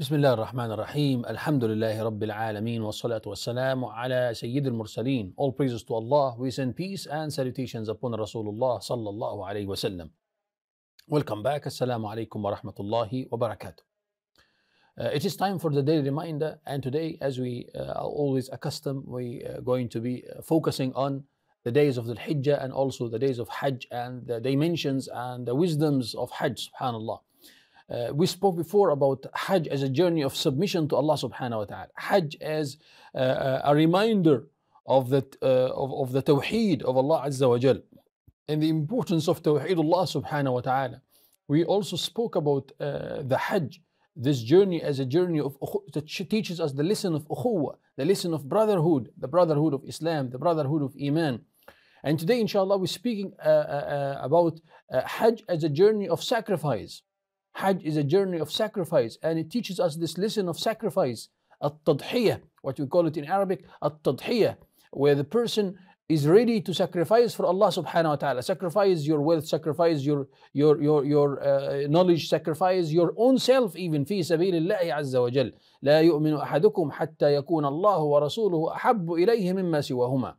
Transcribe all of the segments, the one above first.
بسم الله الرحمن الرحيم الحمد لله رب العالمين والصلاة والسلام على سيد المرسلين All praises to Allah, we send peace and salutations upon Rasulullah صلى الله عليه وسلم Welcome back, السلام عليكم ورحمة الله وبركاته Uh, it is time for the daily reminder, and today, as we uh, are always accustomed, we are uh, going to be uh, focusing on the days of the Hijjah and also the days of Hajj and the dimensions and the wisdoms of Hajj, subhanAllah. Uh, we spoke before about Hajj as a journey of submission to Allah subhanahu wa ta'ala. Hajj as uh, uh, a reminder of the, uh, of, of the Tawheed of Allah Azza wa Jal and the importance of Tawheed Allah subhanahu wa ta'ala. We also spoke about uh, the Hajj, this journey as a journey of that teaches us the lesson of ukhuwa, the lesson of brotherhood, the brotherhood of Islam, the brotherhood of Iman. And today, inshallah, we're speaking uh, about Hajj as a journey of sacrifice. Hajj is a journey of sacrifice and it teaches us this lesson of sacrifice. At-tadhiyah, what we call it in Arabic, at-tadhiyah, where the person is ready to sacrifice for Allah subhanahu wa ta'ala. Sacrifice your wealth, sacrifice your your your, your uh, knowledge, sacrifice your own self even في سبيل الله عز وجل. لا يؤمن أحدكم حتى يكون الله ورسوله أحب إليه مما سواهما.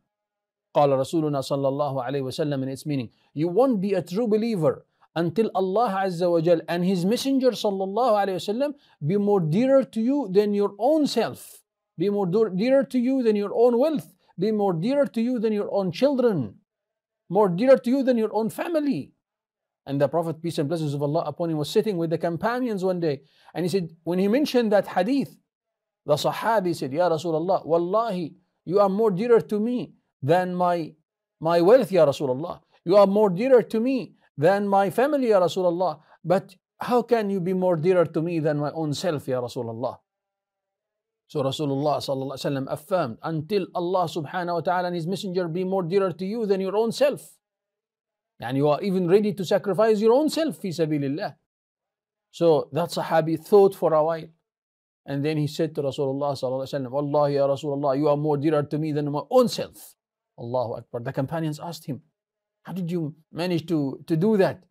قال رسولنا صلى الله عليه وسلم in its meaning. You won't be a true believer until Allah Azza wa Jal and His Messenger Sallallahu Alaihi Wasallam be more dearer to you than your own self, be more dearer to you than your own wealth, be more dearer to you than your own children, more dearer to you than your own family. And the Prophet, peace and blessings of Allah upon him, was sitting with the companions one day. And he said, when he mentioned that hadith, the Sahabi said, Ya Rasulullah, Wallahi, you are more dearer to me than my, my wealth, Ya Rasulullah. You are more dearer to me than my family, Ya Rasulullah. But how can you be more dearer to me than my own self, Ya Rasulullah? So Rasulullah sallallahu alaihi wasallam affirmed, until Allah subhanahu wa ta'ala and his messenger be more dearer to you than your own self. And you are even ready to sacrifice your own self fi sabilillah. So that Sahabi thought for a while. And then he said to Rasulullah sallallahu alaihi wasallam, Wallahi ya Rasulullah, you are more dearer to me than my own self. Allahu Akbar. The companions asked him, how did you manage to, to do that?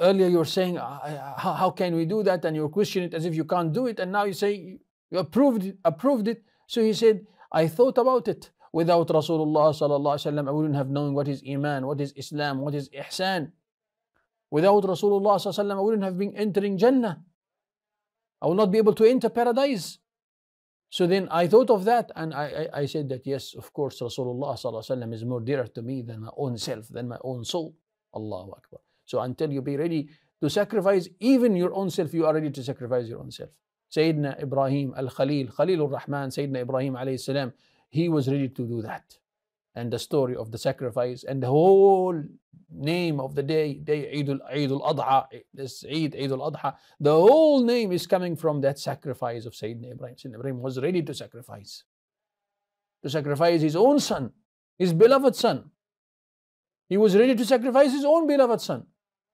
Earlier you were saying, how, can we do that? And you were questioning it as if you can't do it. And now you say, you approved, approved it. So he said, I thought about it. Without Rasulullah sallallahu alaihi wasallam, I wouldn't have known what is iman, what is Islam, what is ihsan. Without Rasulullah sallallahu alaihi wasallam, I wouldn't have been entering Jannah. I will not be able to enter paradise. So then I thought of that and I, I, I said that yes, of course, Rasulullah is more dearer to me than my own self, than my own soul. Allahu Akbar. So until you be ready to sacrifice even your own self, you are ready to sacrifice your own self. Sayyidina Ibrahim al Khalil, Khalilur Rahman, Sayyidina Ibrahim alayhi salam, he was ready to do that and the story of the sacrifice and the whole name of the day, day Eid al-Adha, this Eid, Eid al-Adha, the whole name is coming from that sacrifice of Sayyidina Ibrahim. Sayyidina Ibrahim was ready to sacrifice, to sacrifice his own son, his beloved son. He was ready to sacrifice his own beloved son.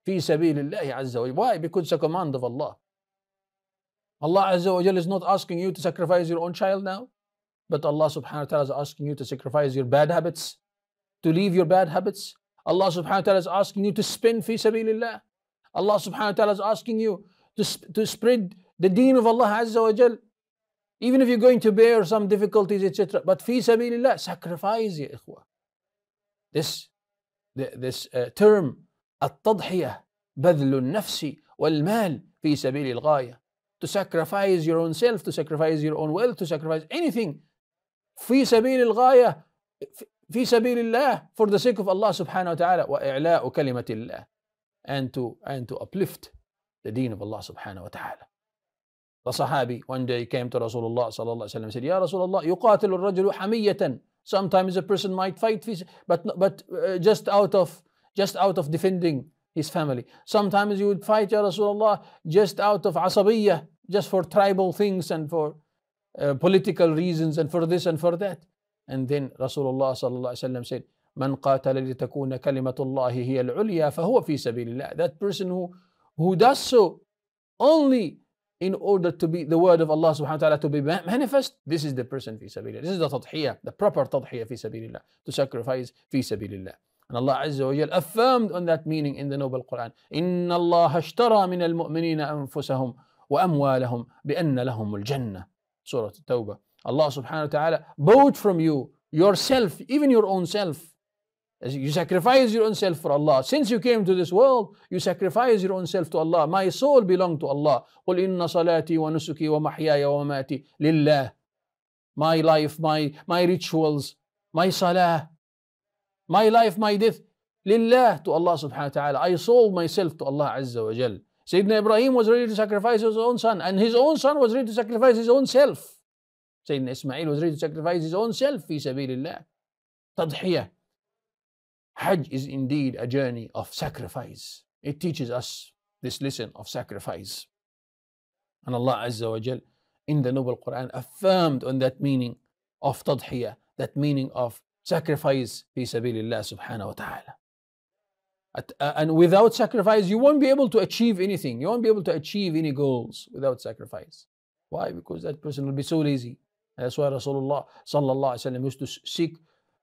Why? Because it's a command of Allah. Allah Azza wa Jal is not asking you to sacrifice your own child now. But Allah subhanahu wa ta'ala is asking you to sacrifice your bad habits, to leave your bad habits. Allah subhanahu wa ta'ala is asking you to spend fi sabilillah. Allah subhanahu wa ta'ala is asking you to, sp- to spread the deen of Allah azza wa jal. Even if you're going to bear some difficulties, etc. But fi sabilillah, sacrifice ya ikhwah. This, the, this uh, term, التضحية wal mal fi في سبيل to sacrifice your own self, to sacrifice your own wealth, to sacrifice anything في سبيل الغاية في سبيل الله for the sake of Allah subhanahu wa ta'ala وإعلاء كلمة الله and to, and to uplift the deen of Allah subhanahu wa ta'ala The Sahabi one day came to Rasulullah sallallahu alaihi wasallam said, Ya Rasulullah, يقاتل الرجل حمية. Sometimes a person might fight, but but uh, just out of just out of defending his family. Sometimes you would fight, Ya Rasulullah, just out of عصبية, just for tribal things and for uh, political reasons and for this and for that. And then Rasulullah sallallahu said, من قاتل لتكون كلمة الله هي العليا فهو في سبيل الله. That person who, who does so only in order to be the word of Allah subhanahu wa ta'ala to be manifest, this is the person fi sabilillah. This is the tadhiyah, the proper tadhiyah fi sabilillah, to sacrifice fi sabilillah. And Allah Azza wa Jal affirmed on that meaning in the Noble Quran. إِنَّ اللَّهَ اشْتَرَى مِنَ الْمُؤْمِنِينَ أَنفُسَهُمْ وَأَمْوَالَهُمْ بِأَنَّ لَهُمُ الْجَنَّةِ سورة التوبة الله سبحانه وتعالى ta'ala bought from you yourself, even your own self. You sacrifice your own self for Allah. Since you came to this world, you sacrifice your own self to Allah. My soul belongs to Allah. قُلْ إِنَّ صَلَاتِي وَنُسُكِي وَمَحْيَايَ وَمَاتِي لِلَّهِ My life, my, my rituals, my salah, my life, my death, لله to Allah سبحانه وتعالى I sold myself to Allah عز وجل Sayyidina Ibrahim was ready to sacrifice his own son, and his own son was ready to sacrifice his own self. Sayyidina Ismail was ready to sacrifice his own self fi sabilillah. Tadhiyah. Hajj is indeed a journey of sacrifice. It teaches us this lesson of sacrifice. And Allah Azza wa Jal in the Noble Quran affirmed on that meaning of tadhiyah, that meaning of sacrifice fi sabilillah subhanahu wa ta'ala. Uh, and without sacrifice, you won't be able to achieve anything. You won't be able to achieve any goals without sacrifice. Why? Because that person will be so lazy. And that's why Rasulullah sallallahu alaihi wasallam used to seek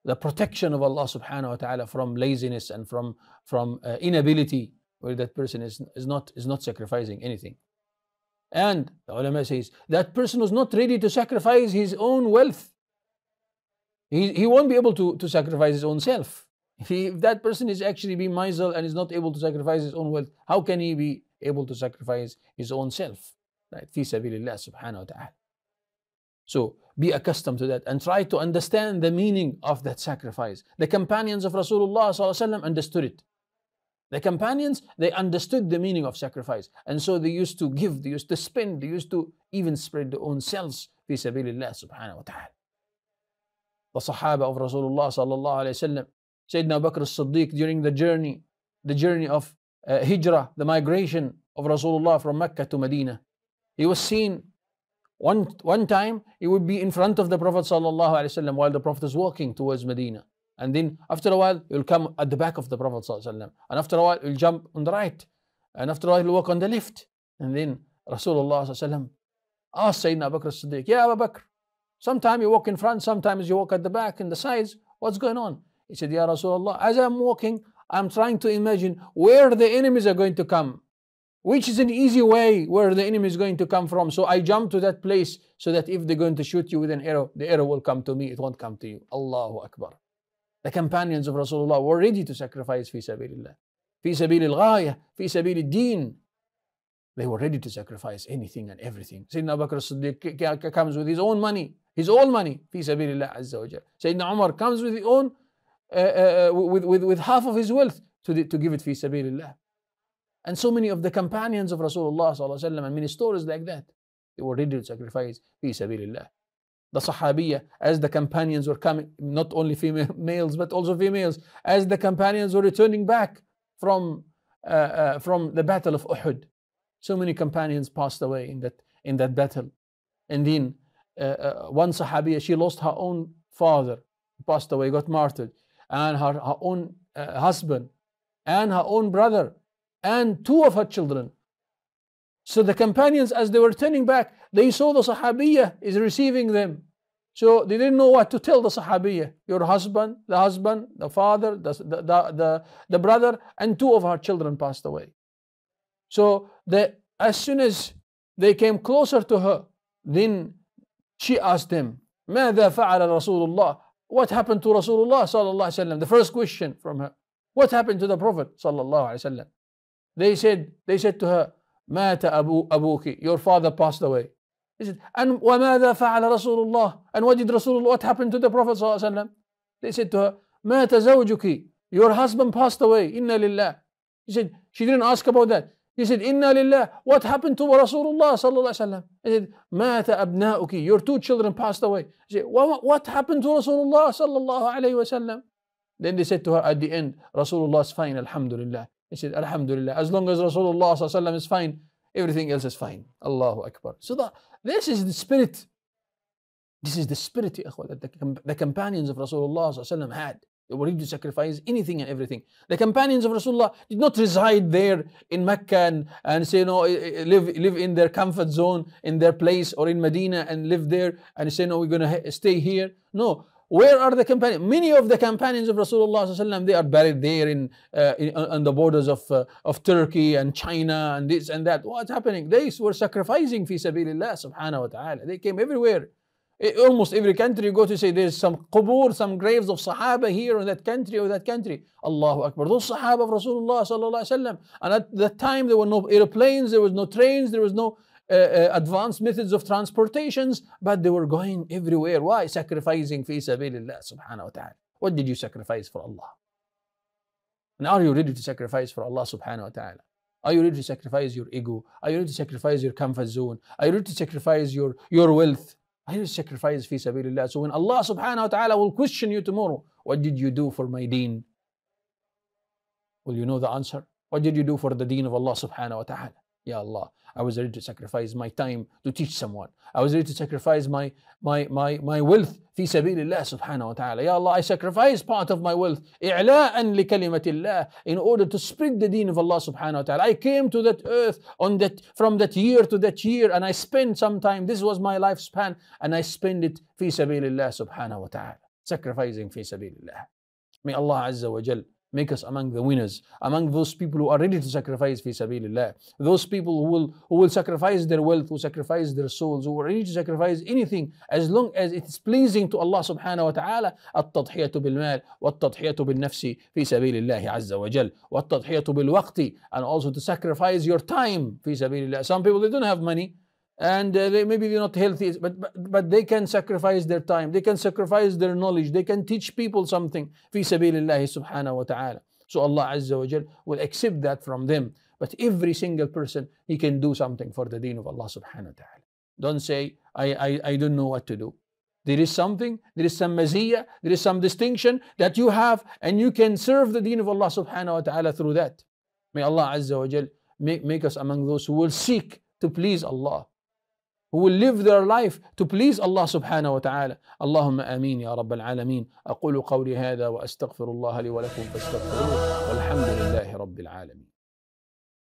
the protection of Allah subhanahu wa ta'ala from laziness and from, from uh, inability where that person is, is, not, is not sacrificing anything. And the ulama says that person was not ready to sacrifice his own wealth. He, he won't be able to, to sacrifice his own self. He, if that person is actually being miser and is not able to sacrifice his own wealth, how can he be able to sacrifice his own self? Right? So be accustomed to that and try to understand the meaning of that sacrifice. The companions of Rasulullah understood it. The companions, they understood the meaning of sacrifice. And so they used to give, they used to spend, they used to even spread their own selves. Fi sabilillah subhanahu wa ta'ala. The Sahaba of Rasulullah sallallahu alayhi wasallam, Sayyidina Bakr as-Siddiq during the journey, the journey of uh, hijrah, the migration of Rasulullah from Mecca to Medina. He was seen one, one time, he would be in front of the Prophet وسلم, while the Prophet is walking towards Medina. And then after a while, he'll come at the back of the Prophet وسلم. And after a while, he'll jump on the right. And after a while, he'll walk on the left. And then Rasulullah وسلم, asked Sayyidina Bakr as-Siddiq, Yeah, Abu Bakr, sometimes you walk in front, sometimes you walk at the back and the sides. What's going on? He said, Ya Rasulullah, as I'm walking, I'm trying to imagine where the enemies are going to come, which is an easy way where the enemy is going to come from. So I jump to that place so that if they're going to shoot you with an arrow, the arrow will come to me, it won't come to you. Allahu Akbar. The companions of Rasulullah were ready to sacrifice fi sabilillah, fi sabilil ghayah, fi sabilil deen. They were ready to sacrifice anything and everything. Sayyidina Abu Bakr Siddiq comes with his own money, his own money, fi sabilillah azza wa Sayyidina Umar comes with his own uh, uh, uh, with, with, with half of his wealth to, the, to give it fi sabilillah. And so many of the companions of Rasulullah وسلم, and many stories like that, they were ready to sacrifice fi sabilillah. The Sahabiya, as the companions were coming, not only female males but also females, as the companions were returning back from uh, uh, from the battle of Uhud, so many companions passed away in that in that battle, and then uh, one Sahabiya she lost her own father, passed away, got martyred and her, her own uh, husband and her own brother and two of her children. So the companions, as they were turning back, they saw the Sahabiyyah is receiving them. So they didn't know what to tell the Sahabiyyah. Your husband, the husband, the father, the, the, the, the brother, and two of her children passed away. So the, as soon as they came closer to her, then she asked them, ماذا فعل رسول الله what happened to Rasulullah sallallahu alaihi wasallam? The first question from her. What happened to the Prophet sallallahu alaihi wasallam? They said they said to her, مات أبو Abuki, your father passed away." He said, "And وماذا فعل رسول الله?" And what did Rasulullah? What happened to the Prophet sallallahu alaihi wasallam? They said to her, "Mata زوجك, your husband passed away." إن لله. He said she didn't ask about that. He said, Inna lillah. What happened to Rasulullah sallallahu alayhi He said, Mata abna'uki. Your two children passed away. He said, what, happened to Rasulullah sallallahu alayhi wasallam?" Then they said to her at the end, Rasulullah is fine, alhamdulillah. He said, alhamdulillah. As long as Rasulullah sallallahu is fine, everything else is fine. Allahu Akbar. So that this is the spirit. This is the spirit that the, the companions of Rasulullah had. They were ready to sacrifice anything and everything. The companions of Rasulullah did not reside there in Mecca and, and say, no, eh, eh, live, live in their comfort zone, in their place, or in Medina and live there and say, no, we're going to stay here. No. Where are the companions? Many of the companions of Rasulullah they are buried there in, uh, in uh, on the borders of, uh, of Turkey and China and this and that. What's happening? They were sacrificing fi sabilillah subhanahu wa ta'ala. They came everywhere. It, almost every country you go to say there's some qubur, some graves of Sahaba here in that country or that country. Allahu Akbar. Those Sahaba of Rasulullah sallallahu alaihi wasallam. And at that time there were no airplanes, there was no trains, there was no uh, uh, advanced methods of transportations, but they were going everywhere. Why? Sacrificing fi sabilillah subhanahu wa ta'ala. What did you sacrifice for Allah? And are you ready to sacrifice for Allah subhanahu wa ta'ala? Are you ready to sacrifice your ego? Are you ready to sacrifice your comfort zone? Are you ready to sacrifice your, your wealth? I will sacrifice fi sabilillah. So when Allah subhanahu wa ta'ala will question you tomorrow, what did you do for my deen? Will you know the answer? What did you do for the deen of Allah subhanahu wa ta'ala? Ya Allah, I was ready to sacrifice my time to teach someone. I was ready to sacrifice my my my, my wealth fi سبيل subhanahu wa ta'ala. Ya Allah, I sacrificed part of my wealth لكلمة الله in order to spread the deen of Allah subhanahu wa ta'ala. I came to that earth on that from that year to that year and I spent some time. This was my lifespan and I spent it fi سبيل subhanahu wa ta'ala. Sacrificing fi سبيل May Allah Azza wa Jalla make us among the winners, among those people who are ready to sacrifice fi sabilillah, those people who will, who will sacrifice their wealth, who sacrifice their souls, who are ready to sacrifice anything as long as it is pleasing to Allah subhanahu wa ta'ala, التضحية بالمال fi بالنفس azza wa الله عز وجل والتضحية بالوقت and also to sacrifice your time fi سبيل Some people they don't have money, and uh, they, maybe they're not healthy but, but, but they can sacrifice their time they can sacrifice their knowledge they can teach people something fi sabilillah subhanahu wa ta'ala so allah azza wa jal will accept that from them but every single person he can do something for the deen of allah subhanahu wa ta'ala don't say I, I i don't know what to do there is something there is some maziyah there is some distinction that you have and you can serve the deen of allah subhanahu wa ta'ala through that may allah azza wa jal make, make us among those who will seek to please allah who will live their life to please Allah subhanahu wa ta'ala. Allahumma ameen ya rabbal alameen. أقول قولي هذا وأستغفر الله لي ولكم فاستغفروه والحمد لله رب العالمين.